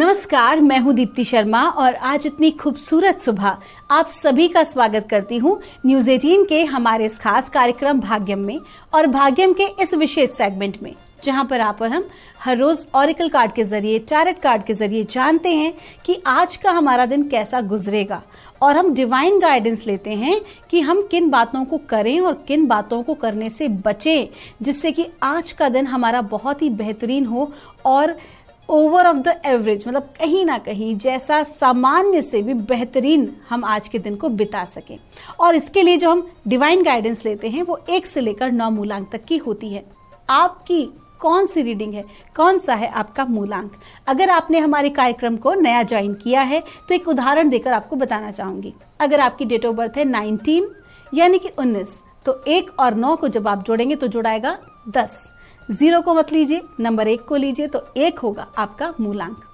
नमस्कार मैं हूं दीप्ति शर्मा और आज इतनी खूबसूरत सुबह आप सभी का स्वागत करती हूं न्यूज एटीन के हमारे इस खास कार्यक्रम भाग्यम में और भाग्यम के इस विशेष सेगमेंट में जहां पर आप और हम हर रोज ऑरिकल कार्ड के जरिए टैरेट कार्ड के जरिए जानते हैं कि आज का हमारा दिन कैसा गुजरेगा और हम डिवाइन गाइडेंस लेते हैं कि हम किन बातों को करें और किन बातों को करने से बचें जिससे कि आज का दिन हमारा बहुत ही बेहतरीन हो और ओवर ऑफ द एवरेज मतलब कहीं ना कहीं जैसा सामान्य से भी बेहतरीन हम आज के दिन को बिता सकें और इसके लिए जो हम डिवाइन गाइडेंस लेते हैं वो एक से लेकर नौ मूलांक तक की होती है आपकी कौन सी रीडिंग है कौन सा है आपका मूलांक अगर आपने हमारे कार्यक्रम को नया ज्वाइन किया है तो एक उदाहरण देकर आपको बताना चाहूंगी अगर आपकी डेट ऑफ बर्थ है 19 यानी कि 19 तो एक और नौ को जब आप जोड़ेंगे तो जुड़ाएगा दस जीरो को मत लीजिए नंबर एक को लीजिए तो एक होगा आपका मूलांक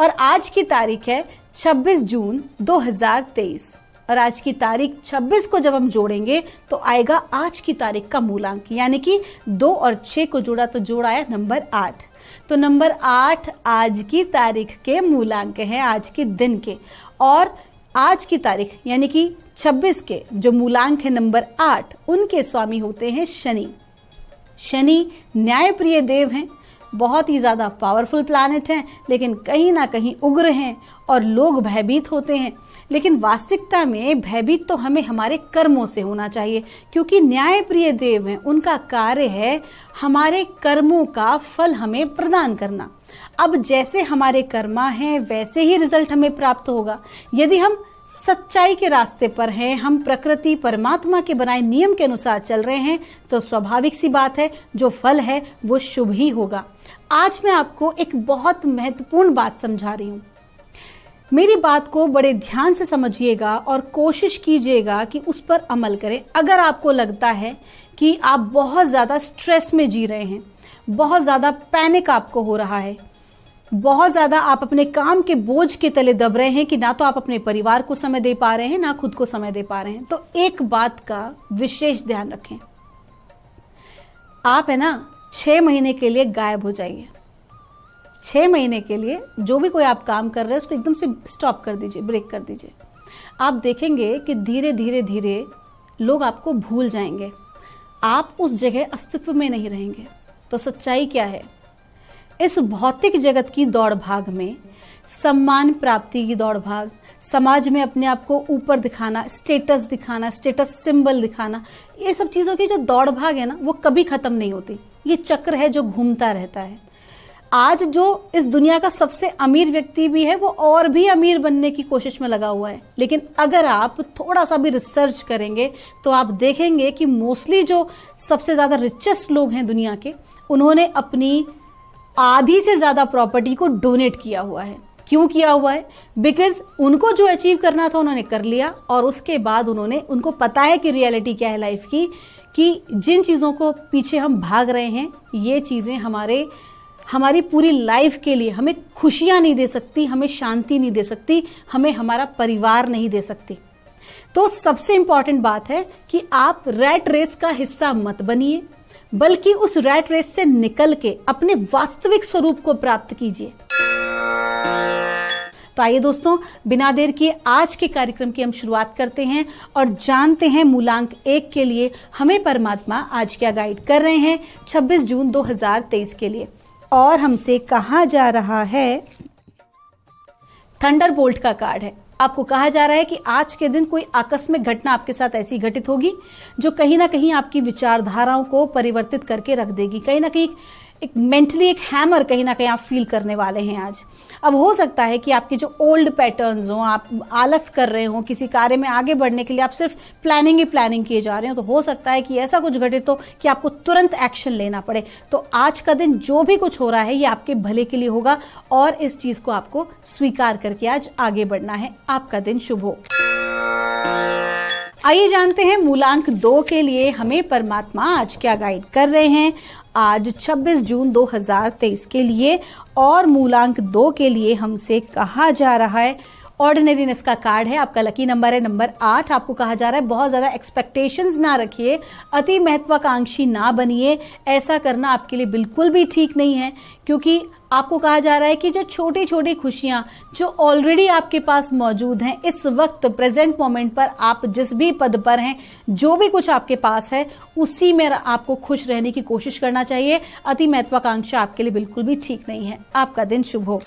और आज की तारीख है 26 जून 2023 और आज की तारीख 26 को जब हम जोड़ेंगे तो आएगा आज की तारीख का मूलांक यानी कि दो और छ को जोड़ा तो जोड़ा आया नंबर आठ तो नंबर आठ आज की तारीख के मूलांक है आज के दिन के और आज की तारीख यानी कि 26 के जो मूलांक है नंबर आठ उनके स्वामी होते हैं शनि शनि न्यायप्रिय देव हैं बहुत ही ज़्यादा पावरफुल प्लानट हैं लेकिन कहीं ना कहीं उग्र हैं और लोग भयभीत होते हैं लेकिन वास्तविकता में भयभीत तो हमें हमारे कर्मों से होना चाहिए क्योंकि न्यायप्रिय देव हैं उनका कार्य है हमारे कर्मों का फल हमें प्रदान करना अब जैसे हमारे कर्मा हैं वैसे ही रिजल्ट हमें प्राप्त होगा यदि हम सच्चाई के रास्ते पर हैं हम प्रकृति परमात्मा के बनाए नियम के अनुसार चल रहे हैं तो स्वाभाविक सी बात है जो फल है वो शुभ ही होगा आज मैं आपको एक बहुत महत्वपूर्ण बात समझा रही हूँ मेरी बात को बड़े ध्यान से समझिएगा और कोशिश कीजिएगा कि उस पर अमल करें अगर आपको लगता है कि आप बहुत ज़्यादा स्ट्रेस में जी रहे हैं बहुत ज़्यादा पैनिक आपको हो रहा है बहुत ज्यादा आप अपने काम के बोझ के तले दब रहे हैं कि ना तो आप अपने परिवार को समय दे पा रहे हैं ना खुद को समय दे पा रहे हैं तो एक बात का विशेष ध्यान रखें आप है ना छह महीने के लिए गायब हो जाइए छह महीने के लिए जो भी कोई आप काम कर रहे हैं उसको एकदम से स्टॉप कर दीजिए ब्रेक कर दीजिए आप देखेंगे कि धीरे धीरे धीरे लोग आपको भूल जाएंगे आप उस जगह अस्तित्व में नहीं रहेंगे तो सच्चाई क्या है इस भौतिक जगत की दौड़ भाग में सम्मान प्राप्ति की दौड़ भाग समाज में अपने आप को ऊपर दिखाना स्टेटस दिखाना स्टेटस सिंबल दिखाना ये सब चीज़ों की जो दौड़ भाग है ना वो कभी ख़त्म नहीं होती ये चक्र है जो घूमता रहता है आज जो इस दुनिया का सबसे अमीर व्यक्ति भी है वो और भी अमीर बनने की कोशिश में लगा हुआ है लेकिन अगर आप थोड़ा सा भी रिसर्च करेंगे तो आप देखेंगे कि मोस्टली जो सबसे ज़्यादा रिचेस्ट लोग हैं दुनिया के उन्होंने अपनी आधी से ज्यादा प्रॉपर्टी को डोनेट किया हुआ है क्यों किया हुआ है बिकॉज उनको जो अचीव करना था उन्होंने कर लिया और उसके बाद उन्होंने उनको पता है कि रियलिटी क्या है लाइफ की कि जिन चीज़ों को पीछे हम भाग रहे हैं ये चीज़ें हमारे हमारी पूरी लाइफ के लिए हमें खुशियां नहीं दे सकती हमें शांति नहीं दे सकती हमें हमारा परिवार नहीं दे सकती तो सबसे इंपॉर्टेंट बात है कि आप रेट रेस का हिस्सा मत बनिए बल्कि उस रैट रेस से निकल के अपने वास्तविक स्वरूप को प्राप्त कीजिए तो आइए दोस्तों बिना देर के आज के कार्यक्रम की हम शुरुआत करते हैं और जानते हैं मूलांक एक के लिए हमें परमात्मा आज क्या गाइड कर रहे हैं 26 जून 2023 के लिए और हमसे कहा जा रहा है थंडर बोल्ट का कार्ड है आपको कहा जा रहा है कि आज के दिन कोई आकस्मिक घटना आपके साथ ऐसी घटित होगी जो कहीं ना कहीं आपकी विचारधाराओं को परिवर्तित करके रख देगी कहीं ना कहीं एक मेंटली एक हैमर कहीं ना कहीं आप फील करने वाले हैं आज अब हो सकता है कि आपके जो ओल्ड पैटर्न हो आप आलस कर रहे हो किसी कार्य में आगे बढ़ने के लिए आप सिर्फ प्लानिंग ही प्लानिंग किए जा रहे हो तो हो सकता है कि ऐसा कुछ घटे तो कि आपको तुरंत एक्शन लेना पड़े तो आज का दिन जो भी कुछ हो रहा है ये आपके भले के लिए होगा और इस चीज़ को आपको स्वीकार करके आज आगे बढ़ना है आपका दिन शुभ हो आइए जानते हैं मूलांक दो के लिए हमें परमात्मा आज क्या गाइड कर रहे हैं आज 26 जून 2023 के लिए और मूलांक दो के लिए हमसे कहा जा रहा है ऑर्डिनरीनेस का कार्ड है आपका लकी नंबर है नंबर आठ आपको कहा जा रहा है बहुत ज़्यादा एक्सपेक्टेशंस ना रखिए अति महत्वाकांक्षी ना बनिए ऐसा करना आपके लिए बिल्कुल भी ठीक नहीं है क्योंकि आपको कहा जा रहा है कि जो छोटी छोटी खुशियां जो ऑलरेडी आपके पास मौजूद हैं इस वक्त प्रेजेंट मोमेंट पर आप जिस भी पद पर हैं जो भी कुछ आपके पास है उसी में आपको खुश रहने की कोशिश करना चाहिए अति महत्वाकांक्षा आपके लिए बिल्कुल भी ठीक नहीं है आपका दिन शुभ हो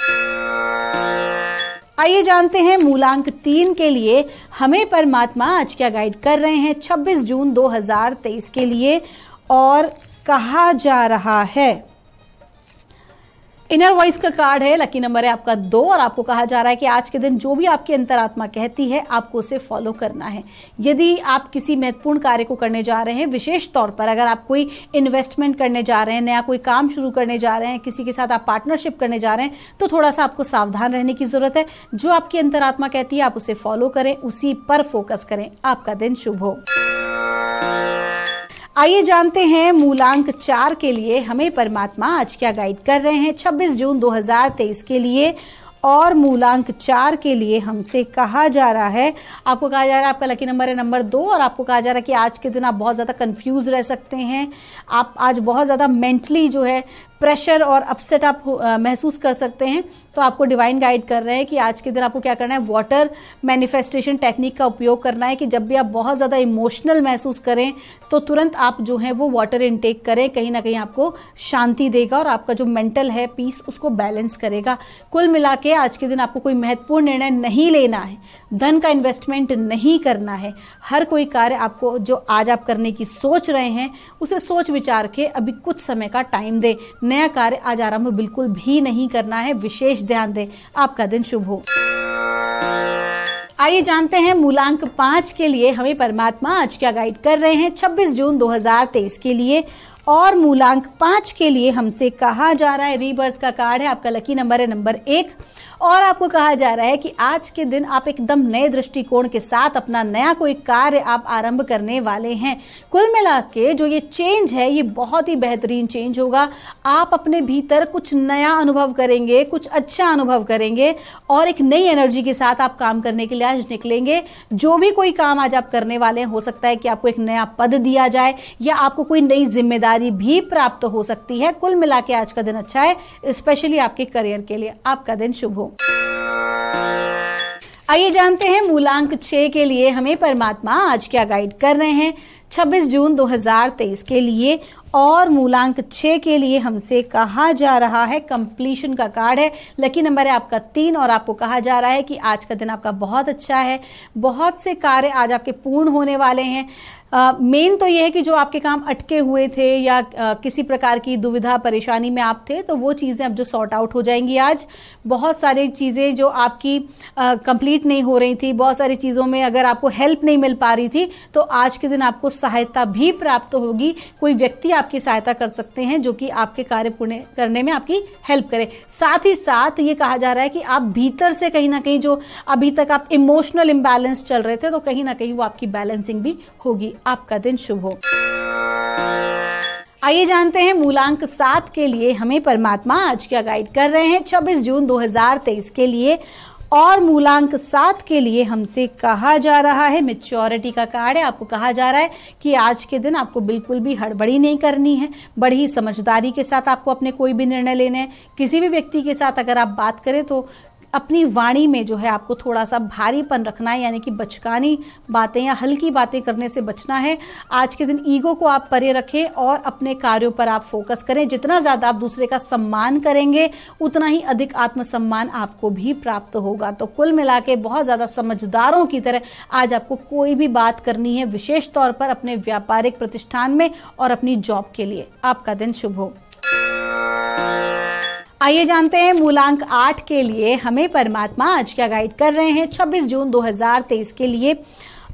आइए जानते हैं मूलांक तीन के लिए हमें परमात्मा आज क्या गाइड कर रहे हैं 26 जून 2023 के लिए और कहा जा रहा है इनर वॉइस का कार्ड है लकी नंबर है आपका दो और आपको कहा जा रहा है कि आज के दिन जो भी आपकी अंतरात्मा कहती है आपको उसे फॉलो करना है यदि आप किसी महत्वपूर्ण कार्य को करने जा रहे हैं विशेष तौर पर अगर आप कोई इन्वेस्टमेंट करने जा रहे हैं नया कोई काम शुरू करने जा रहे हैं किसी के साथ आप पार्टनरशिप करने जा रहे हैं तो थोड़ा सा आपको सावधान रहने की जरूरत है जो आपकी अंतरात्मा कहती है आप उसे फॉलो करें उसी पर फोकस करें आपका दिन शुभ हो आइए जानते हैं मूलांक चार के लिए हमें परमात्मा आज क्या गाइड कर रहे हैं 26 जून 2023 के लिए और मूलांक चार के लिए हमसे कहा जा रहा है आपको कहा जा रहा है आपका लकी नंबर है नंबर दो और आपको कहा जा रहा है कि आज के दिन आप बहुत ज़्यादा कंफ्यूज रह सकते हैं आप आज बहुत ज़्यादा मेंटली जो है प्रेशर और अपसेट आप महसूस कर सकते हैं तो आपको डिवाइन गाइड कर रहे हैं कि आज के दिन आपको क्या करना है वाटर मैनिफेस्टेशन टेक्निक का उपयोग करना है कि जब भी आप बहुत ज़्यादा इमोशनल महसूस करें तो तुरंत आप जो है वो वाटर इनटेक करें कहीं ना कहीं आपको शांति देगा और आपका जो मेंटल है पीस उसको बैलेंस करेगा कुल मिला के आज के दिन आपको कोई महत्वपूर्ण निर्णय नहीं लेना है धन का इन्वेस्टमेंट नहीं करना है हर कोई कार्य आपको जो आज आप करने की सोच रहे हैं उसे सोच विचार के अभी कुछ समय का टाइम दें नया कार्य आज आरंभ बिल्कुल भी नहीं करना है विशेष ध्यान दें आपका दिन शुभ हो आइए जानते हैं मूलांक पांच के लिए हमें परमात्मा आज क्या गाइड कर रहे हैं 26 जून 2023 के लिए और मूलांक पाँच के लिए हमसे कहा जा रहा है रीबर्थ का कार्ड है आपका लकी नंबर है नंबर एक और आपको कहा जा रहा है कि आज के दिन आप एकदम नए दृष्टिकोण के साथ अपना नया कोई कार्य आप आरंभ करने वाले हैं कुल मिला के जो ये चेंज है ये बहुत ही बेहतरीन चेंज होगा आप अपने भीतर कुछ नया अनुभव करेंगे कुछ अच्छा अनुभव करेंगे और एक नई एनर्जी के साथ आप काम करने के लिए आज निकलेंगे जो भी कोई काम आज आप करने वाले हैं हो सकता है कि आपको एक नया पद दिया जाए या आपको कोई नई जिम्मेदारी तैयारी भी प्राप्त हो सकती है कुल मिला के आज का दिन अच्छा है स्पेशली आपके करियर के लिए आपका दिन शुभ हो आइए जानते हैं मूलांक छः के लिए हमें परमात्मा आज क्या गाइड कर रहे हैं 26 जून 2023 के लिए और मूलांक छह के लिए हमसे कहा जा रहा है कंप्लीशन का कार्ड है लकी नंबर है आपका तीन और आपको कहा जा रहा है कि आज का दिन आपका बहुत अच्छा है बहुत से कार्य आज आपके पूर्ण होने वाले हैं मेन तो ये है कि जो आपके काम अटके हुए थे या आ, किसी प्रकार की दुविधा परेशानी में आप थे तो वो चीज़ें अब जो सॉर्ट आउट हो जाएंगी आज बहुत सारी चीज़ें जो आपकी कंप्लीट नहीं हो रही थी बहुत सारी चीज़ों में अगर आपको हेल्प नहीं मिल पा रही थी तो आज के दिन आपको सहायता भी प्राप्त होगी कोई व्यक्ति आपकी सहायता कर सकते हैं जो कि आपके कार्य पूर्ण करने में आपकी हेल्प करे साथ ही साथ ये कहा जा रहा है कि आप भीतर से कहीं ना कहीं जो अभी तक आप इमोशनल इम्बैलेंस चल रहे थे तो कहीं ना कहीं वो आपकी बैलेंसिंग भी होगी आपका दिन शुभ हो आइए जानते हैं मूलांक सात के लिए हमें परमात्मा आज क्या गाइड कर रहे हैं 26 जून 2023 के लिए और मूलांक सात के लिए हमसे कहा जा रहा है मेच्योरिटी का कार्ड है आपको कहा जा रहा है कि आज के दिन आपको बिल्कुल भी हड़बड़ी नहीं करनी है बड़ी समझदारी के साथ आपको अपने कोई भी निर्णय लेने हैं किसी भी व्यक्ति के साथ अगर आप बात करें तो अपनी वाणी में जो है आपको थोड़ा सा भारीपन रखना है यानी कि बचकानी बातें या हल्की बातें करने से बचना है आज के दिन ईगो को आप परे रखें और अपने कार्यों पर आप फोकस करें जितना ज़्यादा आप दूसरे का सम्मान करेंगे उतना ही अधिक आत्मसम्मान आपको भी प्राप्त होगा तो कुल मिला के बहुत ज़्यादा समझदारों की तरह आज आपको कोई भी बात करनी है विशेष तौर पर अपने व्यापारिक प्रतिष्ठान में और अपनी जॉब के लिए आपका दिन शुभ हो आइए जानते हैं मूलांक आठ के लिए हमें परमात्मा आज क्या गाइड कर रहे हैं 26 जून 2023 के लिए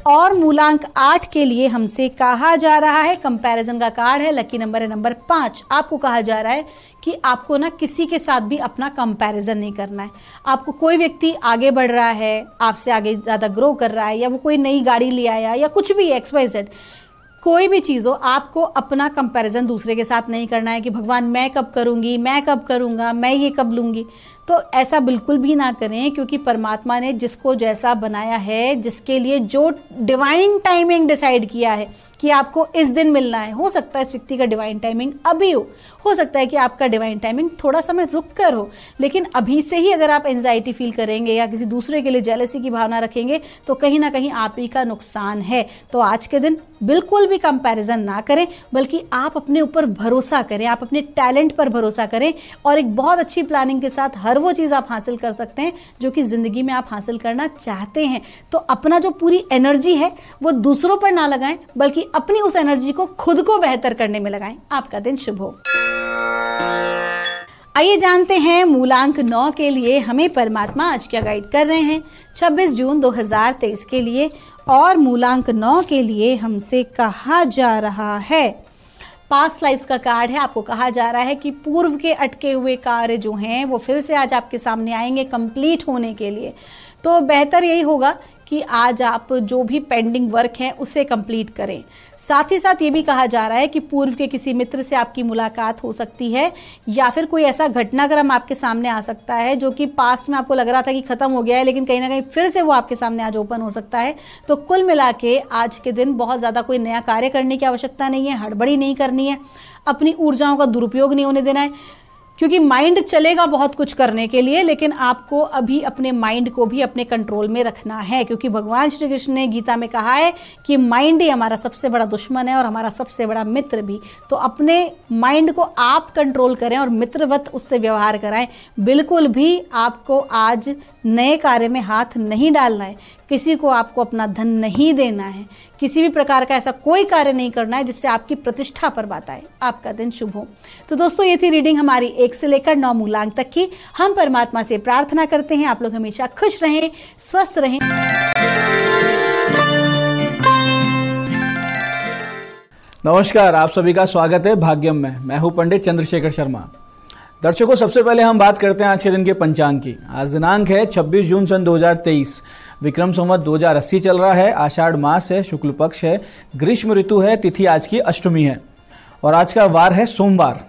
और मूलांक आठ के लिए हमसे कहा जा रहा है कंपैरिजन का कार्ड है लकी नंबर है नंबर पांच आपको कहा जा रहा है कि आपको ना किसी के साथ भी अपना कंपैरिजन नहीं करना है आपको कोई व्यक्ति आगे बढ़ रहा है आपसे आगे ज़्यादा ग्रो कर रहा है या वो कोई नई गाड़ी ले आया या कुछ भी एक्सवाइजेड कोई भी चीज़ हो आपको अपना कंपैरिजन दूसरे के साथ नहीं करना है कि भगवान मैं कब करूंगी मैं कब करूंगा मैं ये कब लूंगी तो ऐसा बिल्कुल भी ना करें क्योंकि परमात्मा ने जिसको जैसा बनाया है जिसके लिए जो डिवाइन टाइमिंग डिसाइड किया है कि आपको इस दिन मिलना है हो सकता है इस व्यक्ति का डिवाइन टाइमिंग अभी हो हो सकता है कि आपका डिवाइन टाइमिंग थोड़ा समय रुक कर हो लेकिन अभी से ही अगर आप एंजाइटी फील करेंगे या किसी दूसरे के लिए जेलसी की भावना रखेंगे तो कहीं ना कहीं आप ही का नुकसान है तो आज के दिन बिल्कुल भी कंपैरिजन ना करें बल्कि आप अपने ऊपर भरोसा करें आप अपने टैलेंट पर भरोसा करें और एक बहुत अच्छी प्लानिंग के साथ हर वो चीज़ आप हासिल कर सकते हैं जो कि ज़िंदगी में आप हासिल करना चाहते हैं तो अपना जो पूरी एनर्जी है वो दूसरों पर ना लगाएं बल्कि अपनी उस एनर्जी को खुद को बेहतर करने में लगाएं आपका दिन शुभ हो आइए जानते हैं मूलांक नौ के लिए हमें परमात्मा आज क्या गाइड कर रहे हैं 26 जून 2023 के लिए और मूलांक नौ के लिए हमसे कहा जा रहा है पास्ट लाइफ्स का कार्ड है आपको कहा जा रहा है कि पूर्व के अटके हुए कार्य जो हैं वो फिर से आज आपके सामने आएंगे कंप्लीट होने के लिए तो बेहतर यही होगा कि आज आप जो भी पेंडिंग वर्क हैं उसे कंप्लीट करें साथ ही साथ ये भी कहा जा रहा है कि पूर्व के किसी मित्र से आपकी मुलाकात हो सकती है या फिर कोई ऐसा घटनाक्रम आपके सामने आ सकता है जो कि पास्ट में आपको लग रहा था कि खत्म हो गया है लेकिन कहीं ना कहीं फिर से वो आपके सामने आज ओपन हो सकता है तो कुल मिला के आज के दिन बहुत ज़्यादा कोई नया कार्य करने की आवश्यकता नहीं है हड़बड़ी नहीं करनी है अपनी ऊर्जाओं का दुरुपयोग नहीं होने देना है क्योंकि माइंड चलेगा बहुत कुछ करने के लिए लेकिन आपको अभी अपने माइंड को भी अपने कंट्रोल में रखना है क्योंकि भगवान श्री कृष्ण ने गीता में कहा है कि माइंड ही हमारा सबसे बड़ा दुश्मन है और हमारा सबसे बड़ा मित्र भी तो अपने माइंड को आप कंट्रोल करें और मित्रवत उससे व्यवहार कराएं बिल्कुल भी आपको आज नए कार्य में हाथ नहीं डालना है किसी को आपको अपना धन नहीं देना है किसी भी प्रकार का ऐसा कोई कार्य नहीं करना है जिससे आपकी प्रतिष्ठा पर बात आए आपका दिन शुभ हो तो दोस्तों ये थी रीडिंग हमारी एक से लेकर नौ मूलांक तक की हम परमात्मा से प्रार्थना करते हैं आप लोग हमेशा खुश रहें स्वस्थ रहें नमस्कार आप सभी का स्वागत है भाग्यम में मैं हूं पंडित चंद्रशेखर शर्मा दर्शकों सबसे पहले हम बात करते हैं आज के दिन के पंचांग की आज दिनांक है 26 जून सन 2023 विक्रम संवत दो चल रहा है आषाढ़ मास है शुक्ल पक्ष है ग्रीष्म ऋतु है तिथि आज की अष्टमी है और आज का वार है सोमवार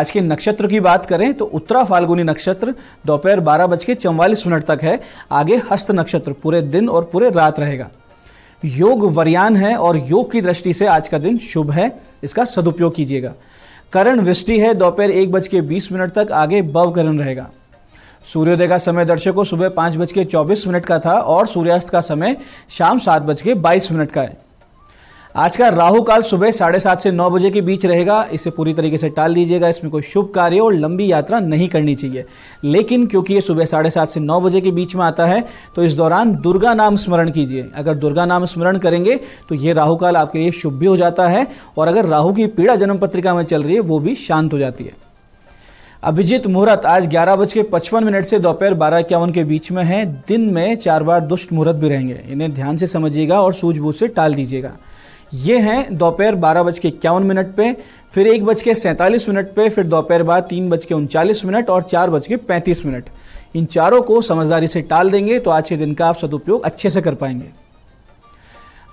आज के नक्षत्र की बात करें तो उत्तरा फाल्गुनी नक्षत्र दोपहर बारह बज के मिनट तक है आगे हस्त नक्षत्र पूरे दिन और पूरे रात रहेगा योग वरियान है और योग की दृष्टि से आज का दिन शुभ है इसका सदुपयोग कीजिएगा करण वृष्टि है दोपहर एक बज के बीस मिनट तक आगे बव करण रहेगा सूर्योदय का समय दर्शकों सुबह पाँच बज के चौबीस मिनट का था और सूर्यास्त का समय शाम सात बज के बाईस मिनट का है आज का राहु काल सुबह साढ़े सात से नौ बजे के बीच रहेगा इसे पूरी तरीके से टाल दीजिएगा इसमें कोई शुभ कार्य और लंबी यात्रा नहीं करनी चाहिए लेकिन क्योंकि ये सुबह साढ़े सात से नौ बजे के बीच में आता है तो इस दौरान दुर्गा नाम स्मरण कीजिए अगर दुर्गा नाम स्मरण करेंगे तो ये राहु काल आपके लिए शुभ भी हो जाता है और अगर राहु की पीड़ा जन्म पत्रिका में चल रही है वो भी शांत हो जाती है अभिजीत मुहूर्त आज ग्यारह बज के पचपन मिनट से दोपहर बारह इक्यावन के बीच में है दिन में चार बार दुष्ट मुहूर्त भी रहेंगे इन्हें ध्यान से समझिएगा और सूझबूझ से टाल दीजिएगा ये हैं दोपहर बारह बज के इक्यावन मिनट पे फिर एक बज के सैंतालीस मिनट पे फिर दोपहर बाद तीन बज के उनचालीस मिनट और चार बज के पैंतीस मिनट इन चारों को समझदारी से टाल देंगे तो आज के दिन का आप सदुपयोग अच्छे से कर पाएंगे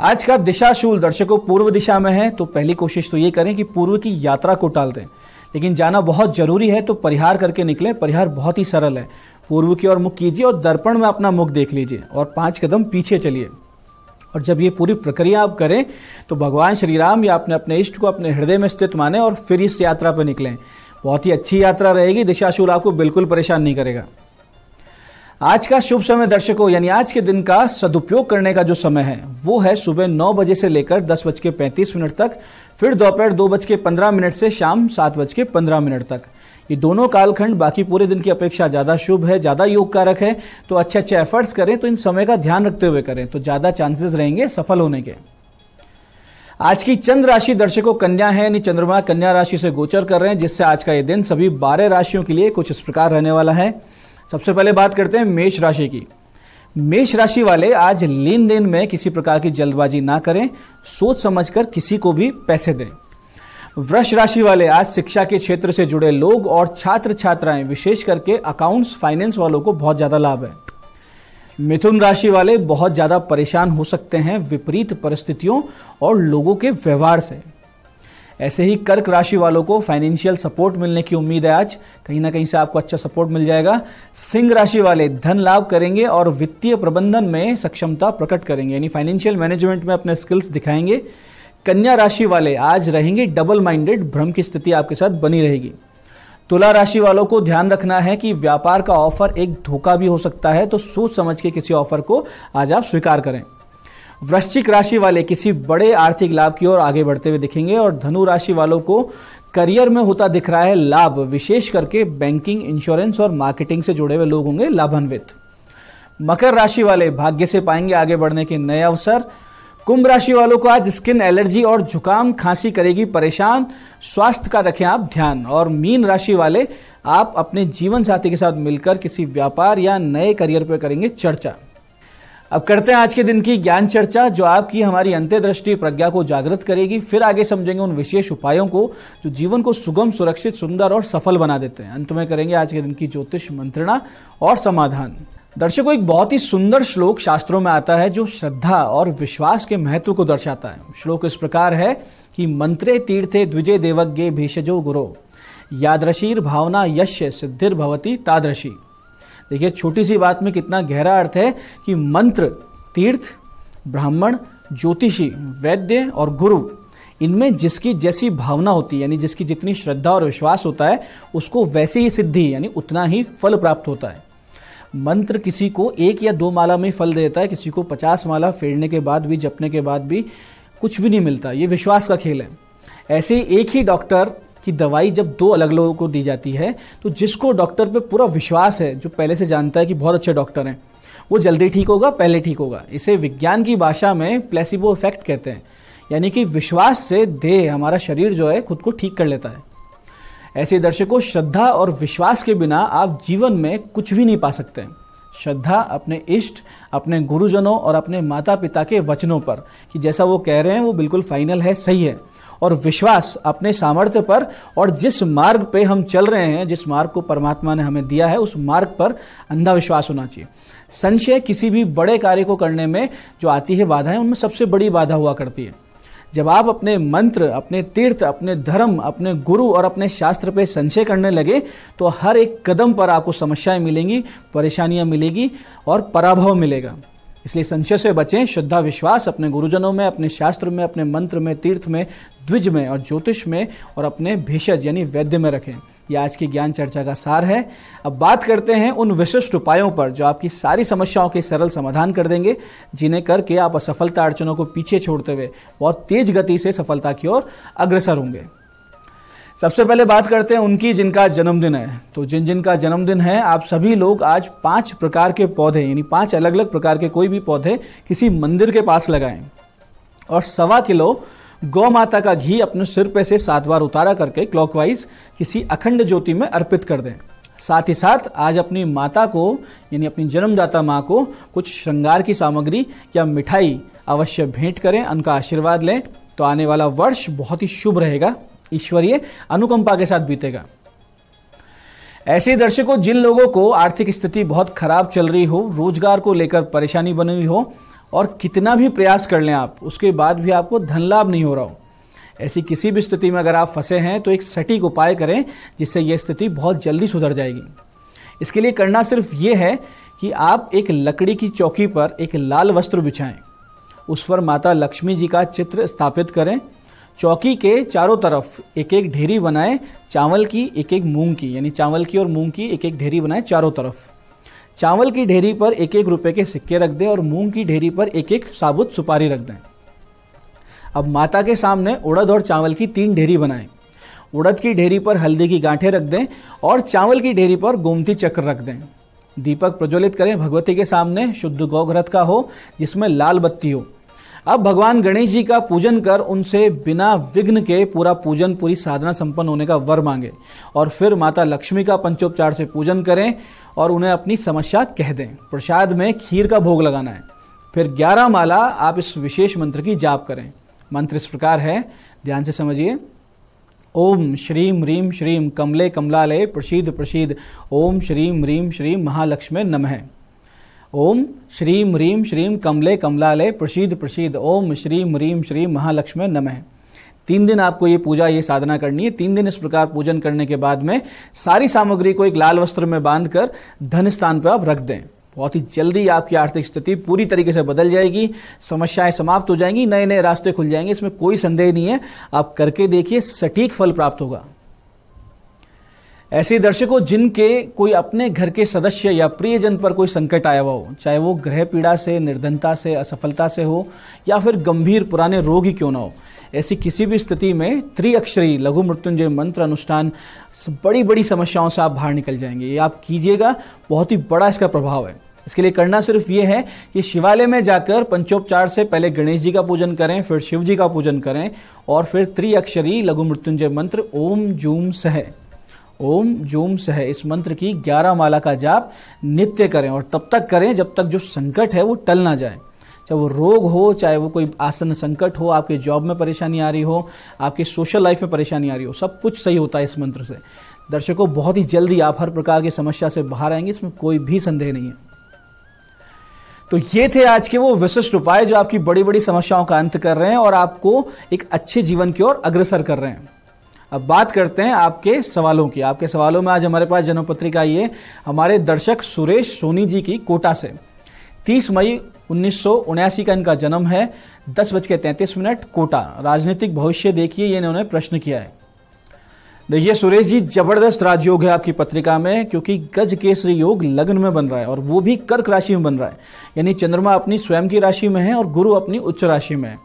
आज का दिशाशूल दर्शकों पूर्व दिशा में है तो पहली कोशिश तो ये करें कि पूर्व की यात्रा को टाल दें लेकिन जाना बहुत जरूरी है तो परिहार करके निकले परिहार बहुत ही सरल है पूर्व की ओर मुख कीजिए और दर्पण में अपना मुख देख लीजिए और पांच कदम पीछे चलिए और जब ये पूरी प्रक्रिया आप करें तो भगवान श्री राम या अपने अपने इष्ट को अपने हृदय में स्थित माने और फिर इस यात्रा पर निकलें बहुत ही अच्छी यात्रा रहेगी दिशाशूल आपको बिल्कुल परेशान नहीं करेगा आज का शुभ समय दर्शकों यानी आज के दिन का सदुपयोग करने का जो समय है वो है सुबह नौ बजे से लेकर दस बज के पैंतीस मिनट तक फिर दोपहर दो बज के पंद्रह मिनट से शाम सात बज के पंद्रह मिनट तक ये दोनों कालखंड बाकी पूरे दिन की अपेक्षा ज़्यादा शुभ है ज़्यादा योग कारक है तो अच्छे अच्छे एफर्ट्स करें तो इन समय का ध्यान रखते हुए करें तो ज़्यादा चांसेस रहेंगे सफल होने के आज की चंद्र राशि दर्शकों कन्या है यानी चंद्रमा कन्या राशि से गोचर कर रहे हैं जिससे आज का ये दिन सभी बारह राशियों के लिए कुछ इस प्रकार रहने वाला है सबसे पहले बात करते हैं मेष राशि की मेष राशि वाले आज लेन देन में किसी प्रकार की जल्दबाजी ना करें सोच समझकर किसी को भी पैसे दें वृक्ष राशि वाले आज शिक्षा के क्षेत्र से जुड़े लोग और छात्र छात्राएं विशेष करके अकाउंट्स फाइनेंस वालों को बहुत ज़्यादा लाभ है मिथुन राशि वाले बहुत ज़्यादा परेशान हो सकते हैं विपरीत परिस्थितियों और लोगों के व्यवहार से ऐसे ही कर्क राशि वालों को फाइनेंशियल सपोर्ट मिलने की उम्मीद है आज कहीं ना कहीं से आपको अच्छा सपोर्ट मिल जाएगा सिंह राशि वाले धन लाभ करेंगे और वित्तीय प्रबंधन में सक्षमता प्रकट करेंगे यानी फाइनेंशियल मैनेजमेंट में अपने स्किल्स दिखाएंगे कन्या राशि वाले आज रहेंगे डबल माइंडेड भ्रम की स्थिति आपके साथ बनी रहेगी तुला राशि वालों को ध्यान रखना है कि व्यापार का ऑफर एक धोखा भी हो सकता है तो सोच समझ के किसी ऑफर को आज आप स्वीकार करें वृश्चिक राशि वाले किसी बड़े आर्थिक लाभ की ओर आगे बढ़ते हुए दिखेंगे और धनु राशि वालों को करियर में होता दिख रहा है लाभ विशेष करके बैंकिंग इंश्योरेंस और मार्केटिंग से जुड़े हुए लोग होंगे लाभान्वित मकर राशि वाले भाग्य से पाएंगे आगे बढ़ने के नए अवसर कुंभ राशि वालों को आज स्किन एलर्जी और जुकाम खांसी करेगी परेशान स्वास्थ्य का रखें आप ध्यान और मीन राशि वाले आप अपने जीवन साथी के साथ मिलकर किसी व्यापार या नए करियर पर करेंगे चर्चा अब करते हैं आज के दिन की ज्ञान चर्चा जो आपकी हमारी अंत्यदृष्टि प्रज्ञा को जागृत करेगी फिर आगे समझेंगे उन विशेष उपायों को जो जीवन को सुगम सुरक्षित सुंदर और सफल बना देते हैं अंत में करेंगे आज के दिन की ज्योतिष मंत्रणा और समाधान दर्शकों एक बहुत ही सुंदर श्लोक शास्त्रों में आता है जो श्रद्धा और विश्वास के महत्व को दर्शाता है श्लोक इस प्रकार है कि मंत्रे तीर्थे द्विजय देवज्ञे भेषजो गुरो यादृशीर भावना यश्य सिद्धिर भवती तादृशी देखिए छोटी सी बात में कितना गहरा अर्थ है कि मंत्र तीर्थ ब्राह्मण ज्योतिषी वैद्य और गुरु इनमें जिसकी जैसी भावना होती है यानी जिसकी जितनी श्रद्धा और विश्वास होता है उसको वैसे ही सिद्धि यानी उतना ही फल प्राप्त होता है मंत्र किसी को एक या दो माला में फल देता है किसी को पचास माला फेरने के बाद भी जपने के बाद भी कुछ भी नहीं मिलता ये विश्वास का खेल है ऐसे एक ही डॉक्टर की दवाई जब दो अलग लोगों को दी जाती है तो जिसको डॉक्टर पे पूरा विश्वास है जो पहले से जानता है कि बहुत अच्छे डॉक्टर हैं वो जल्दी ठीक होगा पहले ठीक होगा इसे विज्ञान की भाषा में प्लेसिबो इफेक्ट कहते हैं यानी कि विश्वास से देह हमारा शरीर जो है खुद को ठीक कर लेता है ऐसे दर्शकों श्रद्धा और विश्वास के बिना आप जीवन में कुछ भी नहीं पा सकते श्रद्धा अपने इष्ट अपने गुरुजनों और अपने माता पिता के वचनों पर कि जैसा वो कह रहे हैं वो बिल्कुल फाइनल है सही है और विश्वास अपने सामर्थ्य पर और जिस मार्ग पे हम चल रहे हैं जिस मार्ग को परमात्मा ने हमें दिया है उस मार्ग पर अंधा विश्वास होना चाहिए संशय किसी भी बड़े कार्य को करने में जो आती है बाधाएं उनमें सबसे बड़ी बाधा हुआ करती है जब आप अपने मंत्र अपने तीर्थ अपने धर्म अपने गुरु और अपने शास्त्र पे संशय करने लगे तो हर एक कदम पर आपको समस्याएं मिलेंगी परेशानियां मिलेगी और पराभव मिलेगा इसलिए संशय से बचें श्रद्धा विश्वास अपने गुरुजनों में अपने शास्त्र में अपने मंत्र में तीर्थ में द्विज में और ज्योतिष में और अपने भेषज यानी वैद्य में रखें ये आज की ज्ञान चर्चा का सार है अब बात करते हैं उन विशिष्ट उपायों पर जो आपकी सारी समस्याओं के सरल समाधान कर देंगे जिन्हें करके आप असफलता अड़चनों को पीछे छोड़ते हुए बहुत तेज गति से सफलता की ओर अग्रसर होंगे सबसे पहले बात करते हैं उनकी जिनका जन्मदिन है तो जिन जिनका जन्मदिन है आप सभी लोग आज पांच प्रकार के पौधे यानी पांच अलग अलग प्रकार के कोई भी पौधे किसी मंदिर के पास लगाएं और सवा किलो गौ माता का घी अपने सिर पे से सात बार उतारा करके क्लॉकवाइज किसी अखंड ज्योति में अर्पित कर दें साथ ही साथ आज अपनी माता को यानी अपनी जन्मदाता माँ को कुछ श्रृंगार की सामग्री या मिठाई अवश्य भेंट करें उनका आशीर्वाद लें तो आने वाला वर्ष बहुत ही शुभ रहेगा ईश्वरीय अनुकंपा के साथ बीतेगा ऐसे दर्शकों जिन लोगों को आर्थिक स्थिति बहुत खराब चल रही हो रोजगार को लेकर परेशानी बनी हुई हो और कितना भी प्रयास कर लें आप उसके बाद भी आपको धन लाभ नहीं हो रहा हो ऐसी किसी भी स्थिति में अगर आप फंसे हैं तो एक सटीक उपाय करें जिससे यह स्थिति बहुत जल्दी सुधर जाएगी इसके लिए करना सिर्फ ये है कि आप एक लकड़ी की चौकी पर एक लाल वस्त्र बिछाएं उस पर माता लक्ष्मी जी का चित्र स्थापित करें चौकी के चारों तरफ एक एक ढेरी बनाएं चावल की एक एक मूंग की यानी चावल की और मूंग की एक एक ढेरी बनाएं चारों तरफ चावल की ढेरी पर एक एक रुपए के सिक्के रख दें और मूंग की ढेरी पर एक एक साबुत सुपारी रख दें अब माता के सामने उड़द और चावल की तीन ढेरी बनाएं उड़द की ढेरी पर हल्दी की गांठें रख दें और चावल की ढेरी पर गोमती चक्र रख दें दीपक प्रज्वलित करें भगवती के सामने शुद्ध गौघ्रथ का हो जिसमें लाल बत्ती हो अब भगवान गणेश जी का पूजन कर उनसे बिना विघ्न के पूरा पूजन पूरी साधना संपन्न होने का वर मांगे और फिर माता लक्ष्मी का पंचोपचार से पूजन करें और उन्हें अपनी समस्या कह दें प्रसाद में खीर का भोग लगाना है फिर ग्यारह माला आप इस विशेष मंत्र की जाप करें मंत्र इस प्रकार है ध्यान से समझिए ओम श्रीम रीम श्रीम कमले कमलालय प्रसिद्ध प्रसिद्ध ओम श्रीम रीम श्रीम महालक्ष्मी नमः ओम श्री ह्रीं श्रीं कमले कमलाले प्रसिद प्रसिद्ध ओम श्री ह्रीं श्री महालक्ष्मी नमः तीन दिन आपको ये पूजा ये साधना करनी है तीन दिन इस प्रकार पूजन करने के बाद में सारी सामग्री को एक लाल वस्त्र में बांध कर धन स्थान पर आप रख दें बहुत ही जल्दी आपकी आर्थिक स्थिति पूरी तरीके से बदल जाएगी समस्याएं समाप्त हो जाएंगी नए नए रास्ते खुल जाएंगे इसमें कोई संदेह नहीं है आप करके देखिए सटीक फल प्राप्त होगा ऐसे दर्शकों जिनके कोई अपने घर के सदस्य या प्रियजन पर कोई संकट आया हुआ हो चाहे वो गृह पीड़ा से निर्धनता से असफलता से हो या फिर गंभीर पुराने रोग ही क्यों ना हो ऐसी किसी भी स्थिति में त्रिअक्षरी लघु मृत्युंजय मंत्र अनुष्ठान बड़ी बड़ी समस्याओं से आप बाहर निकल जाएंगे ये आप कीजिएगा बहुत ही बड़ा इसका प्रभाव है इसके लिए करना सिर्फ ये है कि शिवालय में जाकर पंचोपचार से पहले गणेश जी का पूजन करें फिर शिव जी का पूजन करें और फिर त्रिअक्षरी लघु मृत्युंजय मंत्र ओम जूम सह ओम जूम सह इस मंत्र की ग्यारह माला का जाप नित्य करें और तब तक करें जब तक जो संकट है वो टल ना जाए चाहे वो रोग हो चाहे वो कोई आसन संकट हो आपके जॉब में परेशानी आ रही हो आपके सोशल लाइफ में परेशानी आ रही हो सब कुछ सही होता है इस मंत्र से दर्शकों बहुत ही जल्दी आप हर प्रकार की समस्या से बाहर आएंगे इसमें कोई भी संदेह नहीं है तो ये थे आज के वो विशिष्ट उपाय जो आपकी बड़ी बड़ी समस्याओं का अंत कर रहे हैं और आपको एक अच्छे जीवन की ओर अग्रसर कर रहे हैं अब बात करते हैं आपके सवालों की आपके सवालों में आज हमारे पास जन्म पत्रिका आई है हमारे दर्शक सुरेश सोनी जी की कोटा से 30 मई उन्नीस का इनका जन्म है दस बज के मिनट कोटा राजनीतिक भविष्य देखिए ये इन्होंने प्रश्न किया है देखिए सुरेश जी जबरदस्त राजयोग है आपकी पत्रिका में क्योंकि गज केसरी योग लग्न में बन रहा है और वो भी कर्क राशि में बन रहा है यानी चंद्रमा अपनी स्वयं की राशि में है और गुरु अपनी उच्च राशि में है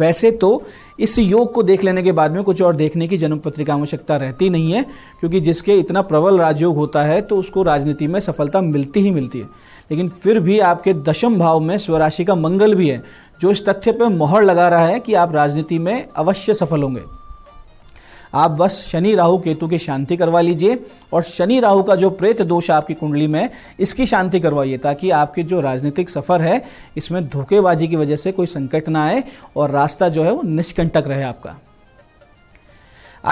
वैसे तो इस योग को देख लेने के बाद में कुछ और देखने की जन्म पत्रिका आवश्यकता रहती नहीं है क्योंकि जिसके इतना प्रबल राजयोग होता है तो उसको राजनीति में सफलता मिलती ही मिलती है लेकिन फिर भी आपके दशम भाव में स्वराशि का मंगल भी है जो इस तथ्य पर मोहर लगा रहा है कि आप राजनीति में अवश्य सफल होंगे आप बस शनि राहु केतु की शांति करवा लीजिए और शनि राहु का जो प्रेत दोष आपकी कुंडली में इसकी शांति करवाइए ताकि आपके जो राजनीतिक सफर है इसमें धोखेबाजी की वजह से कोई संकट ना आए और रास्ता जो है वो निष्कंटक रहे आपका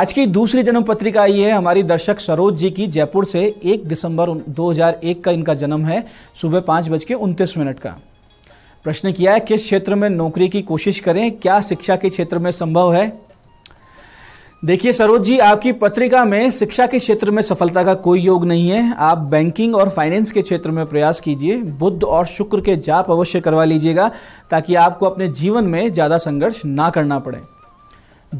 आज की दूसरी जन्म पत्रिका ये है हमारी दर्शक सरोज जी की जयपुर से 1 दिसंबर 2001 का इनका जन्म है सुबह पाँच बज के उनतीस मिनट का प्रश्न किया है किस क्षेत्र में नौकरी की कोशिश करें क्या शिक्षा के क्षेत्र में संभव है देखिए सरोज जी आपकी पत्रिका में शिक्षा के क्षेत्र में सफलता का कोई योग नहीं है आप बैंकिंग और फाइनेंस के क्षेत्र में प्रयास कीजिए बुद्ध और शुक्र के जाप अवश्य करवा लीजिएगा ताकि आपको अपने जीवन में ज़्यादा संघर्ष ना करना पड़े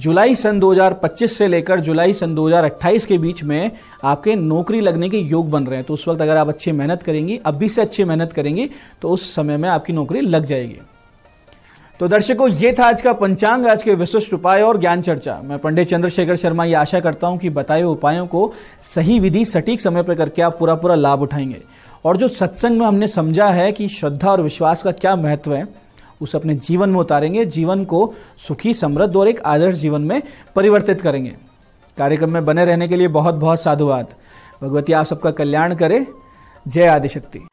जुलाई सन 2025 से लेकर जुलाई सन 2028 के बीच में आपके नौकरी लगने के योग बन रहे हैं तो उस वक्त अगर आप अच्छी मेहनत करेंगी अभी से अच्छी मेहनत करेंगी तो उस समय में आपकी नौकरी लग जाएगी तो दर्शकों ये था आज का पंचांग आज के विशिष्ट उपाय और ज्ञान चर्चा मैं पंडित चंद्रशेखर शर्मा ये आशा करता हूँ कि बताए उपायों को सही विधि सटीक समय पर करके आप पूरा पूरा लाभ उठाएंगे और जो सत्संग में हमने समझा है कि श्रद्धा और विश्वास का क्या महत्व है उस अपने जीवन में उतारेंगे जीवन को सुखी समृद्ध और एक आदर्श जीवन में परिवर्तित करेंगे कार्यक्रम में बने रहने के लिए बहुत बहुत साधुवाद भगवती आप सबका कल्याण करे जय आदिशक्ति